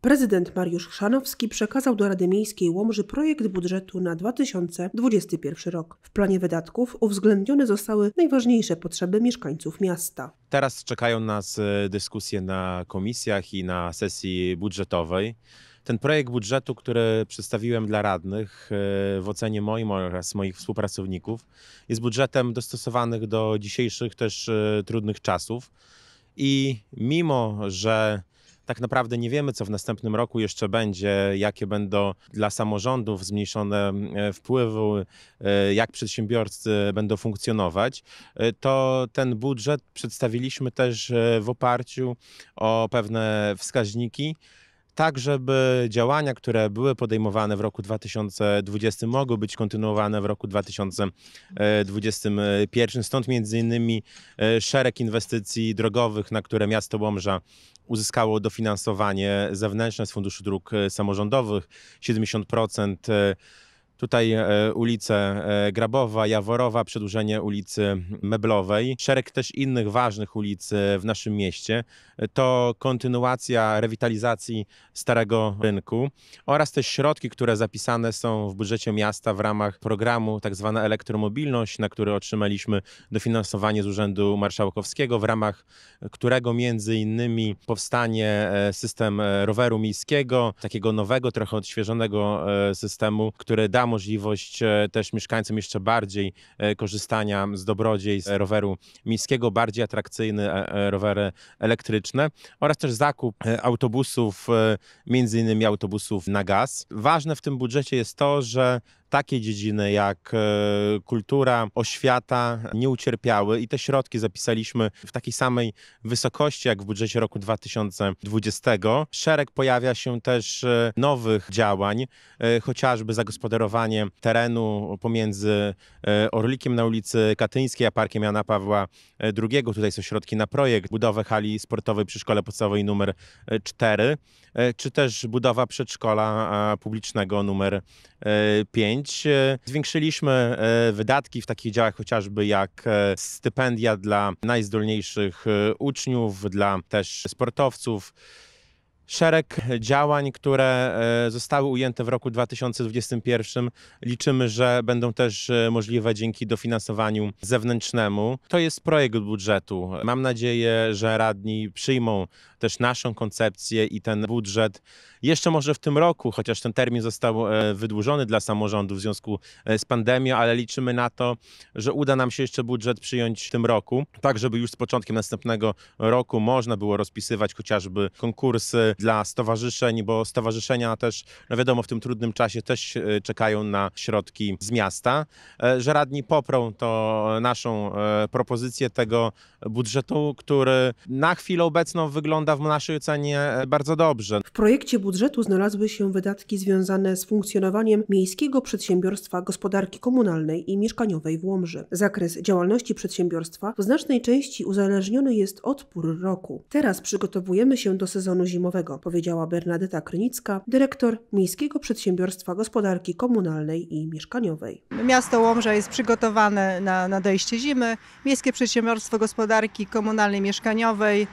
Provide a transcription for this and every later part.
Prezydent Mariusz Chrzanowski przekazał do Rady Miejskiej Łomży projekt budżetu na 2021 rok. W planie wydatków uwzględnione zostały najważniejsze potrzeby mieszkańców miasta. Teraz czekają nas e, dyskusje na komisjach i na sesji budżetowej. Ten projekt budżetu, który przedstawiłem dla radnych e, w ocenie moim oraz moich współpracowników, jest budżetem dostosowanych do dzisiejszych też e, trudnych czasów. I mimo, że tak naprawdę nie wiemy, co w następnym roku jeszcze będzie, jakie będą dla samorządów zmniejszone mm, e, wpływy, e, jak przedsiębiorcy będą funkcjonować, e, to ten budżet przedstawiliśmy też w oparciu o pewne wskaźniki, tak żeby działania, które były podejmowane w roku 2020 mogły być kontynuowane w roku 2021. Stąd między innymi e, szereg inwestycji drogowych, na które miasto Łomża uzyskało dofinansowanie zewnętrzne z Funduszu Dróg e, Samorządowych, 70% Tutaj e, ulice e, Grabowa, Jaworowa, przedłużenie ulicy Meblowej, szereg też innych ważnych ulic e, w naszym mieście. To kontynuacja rewitalizacji Starego Rynku oraz te środki, które zapisane są w budżecie miasta w ramach programu tzw. Tak elektromobilność, na który otrzymaliśmy dofinansowanie z Urzędu Marszałkowskiego, w ramach którego między innymi powstanie system roweru miejskiego, takiego nowego, trochę odświeżonego systemu, który da możliwość e, też mieszkańcom jeszcze bardziej e, korzystania z dobrodziejstw e, roweru miejskiego, bardziej atrakcyjne rowery elektryczne oraz też zakup autobusów, między innymi autobusów na gaz. Ważne w tym budżecie jest to, że takie dziedziny jak e, kultura, oświata nie ucierpiały i te środki zapisaliśmy w takiej samej wysokości jak w budżecie roku 2020. Szereg pojawia się też e, nowych działań, e, chociażby zagospodarowanie terenu pomiędzy Orlikiem na ulicy Katyńskiej a Parkiem Jana Pawła II. Tutaj są środki na projekt, budowę hali sportowej przy szkole podstawowej numer 4, czy też budowa przedszkola publicznego numer 5. 5. E, zwiększyliśmy e, wydatki w takich działach chociażby jak e, stypendia dla najzdolniejszych uczniów, dla też sportowców. Szereg działań, które zostały ujęte w roku 2021, liczymy, że będą też możliwe dzięki dofinansowaniu zewnętrznemu. To jest projekt budżetu. Mam nadzieję, że radni przyjmą też naszą koncepcję i ten budżet jeszcze może w tym roku, chociaż ten termin został e, wydłużony dla samorządu w związku e, z pandemią, ale liczymy na to, że uda nam się jeszcze budżet przyjąć w tym roku, tak żeby już z początkiem następnego roku można było rozpisywać chociażby konkursy dla stowarzyszeń, bo stowarzyszenia też, no wiadomo, w tym trudnym czasie też e, czekają na środki z miasta, że radni poprą to naszą propozycję tego budżetu, który na chwilę obecną wygląda wygląda w naszej ocenie e, bardzo dobrze. W projekcie budżetu znalazły się wydatki związane z funkcjonowaniem Miejskiego Przedsiębiorstwa Gospodarki Komunalnej i Mieszkaniowej w Łomży. Zakres działalności przedsiębiorstwa w znacznej części uzależniony jest od pór roku. Teraz przygotowujemy się do sezonu zimowego, powiedziała Bernadeta Krynicka, dyrektor Miejskiego Przedsiębiorstwa Gospodarki Komunalnej i Mieszkaniowej. Miasto Łomża jest przygotowane na nadejście zimy. Miejskie Przedsiębiorstwo Gospodarki Komunalnej i Mieszkaniowej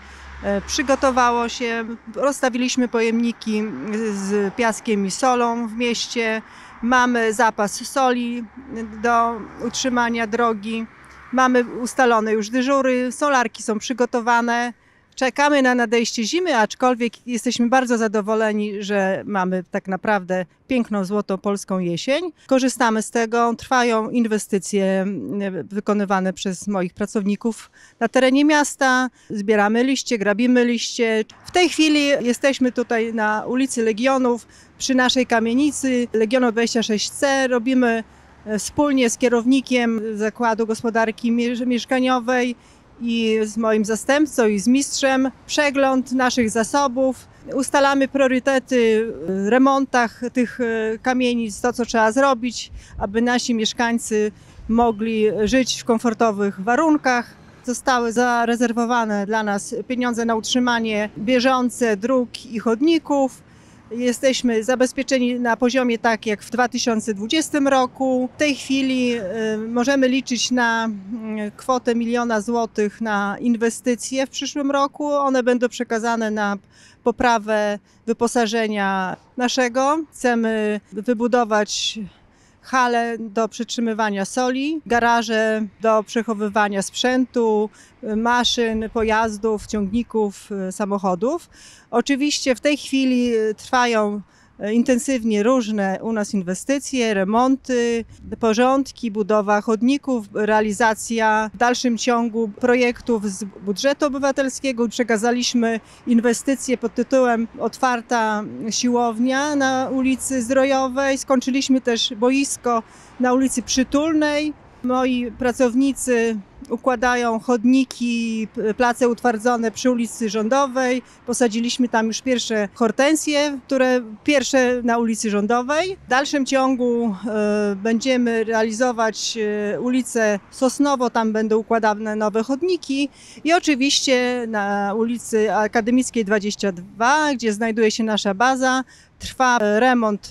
E, przygotowało się, rozstawiliśmy pojemniki z piaskiem i solą w mieście. Mamy zapas soli do utrzymania drogi. Mamy ustalone już dyżury, solarki są przygotowane. Czekamy na nadejście zimy, aczkolwiek jesteśmy bardzo zadowoleni, że mamy tak naprawdę piękną, złotą polską jesień. Korzystamy z tego, trwają inwestycje mm, wykonywane przez moich pracowników na terenie miasta. Zbieramy liście, grabimy liście. W tej chwili jesteśmy tutaj na ulicy Legionów, przy naszej kamienicy Legionu 26C. Robimy e, wspólnie z kierownikiem Zakładu Gospodarki Mieszkaniowej i z moim zastępcą i z mistrzem przegląd naszych zasobów. Ustalamy priorytety w remontach tych e, kamienic, to co trzeba zrobić, aby nasi mieszkańcy mogli żyć w komfortowych warunkach. Zostały zarezerwowane dla nas pieniądze na utrzymanie bieżące dróg i chodników. Jesteśmy zabezpieczeni na poziomie tak jak w 2020 roku. W tej chwili y, możemy liczyć na mm, kwotę miliona złotych na inwestycje w przyszłym roku. One będą przekazane na poprawę wyposażenia naszego. Chcemy wybudować hale do przetrzymywania soli, garaże do przechowywania sprzętu, maszyn, pojazdów, ciągników, y, samochodów. Oczywiście w tej chwili y, trwają E, intensywnie różne u nas inwestycje, remonty, porządki, budowa chodników, realizacja w dalszym ciągu projektów z budżetu obywatelskiego. Przekazaliśmy inwestycje pod tytułem Otwarta siłownia na ulicy Zdrojowej. Skończyliśmy też boisko na ulicy Przytulnej. Moi pracownicy układają chodniki, place utwardzone przy ulicy Rządowej. Posadziliśmy tam już pierwsze hortensje, które pierwsze na ulicy Rządowej. W dalszym ciągu e, będziemy realizować e, ulicę Sosnowo, tam będą układane nowe chodniki i oczywiście na ulicy Akademickiej 22, gdzie znajduje się nasza baza, trwa e, remont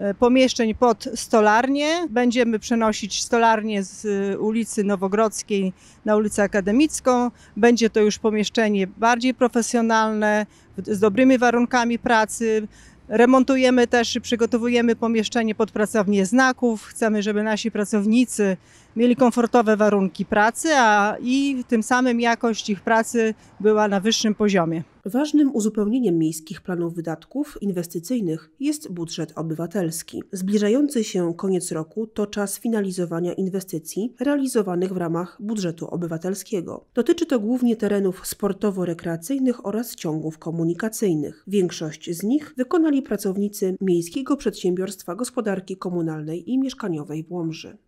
E, pomieszczeń pod stolarnię. Będziemy przenosić stolarnię z e, ulicy Nowogrodzkiej na ulicę Akademicką. Będzie to już pomieszczenie bardziej profesjonalne, z dobrymi warunkami pracy. Remontujemy też i przygotowujemy pomieszczenie pod pracownię znaków. Chcemy, żeby nasi pracownicy mieli komfortowe warunki pracy, a i tym samym jakość ich pracy była na wyższym poziomie. Ważnym uzupełnieniem miejskich planów wydatków inwestycyjnych jest budżet obywatelski. Zbliżający się koniec roku to czas finalizowania inwestycji realizowanych w ramach budżetu obywatelskiego. Dotyczy to głównie terenów sportowo-rekreacyjnych oraz ciągów komunikacyjnych. Większość z nich wykonali pracownicy Miejskiego Przedsiębiorstwa Gospodarki Komunalnej i Mieszkaniowej w Łomży.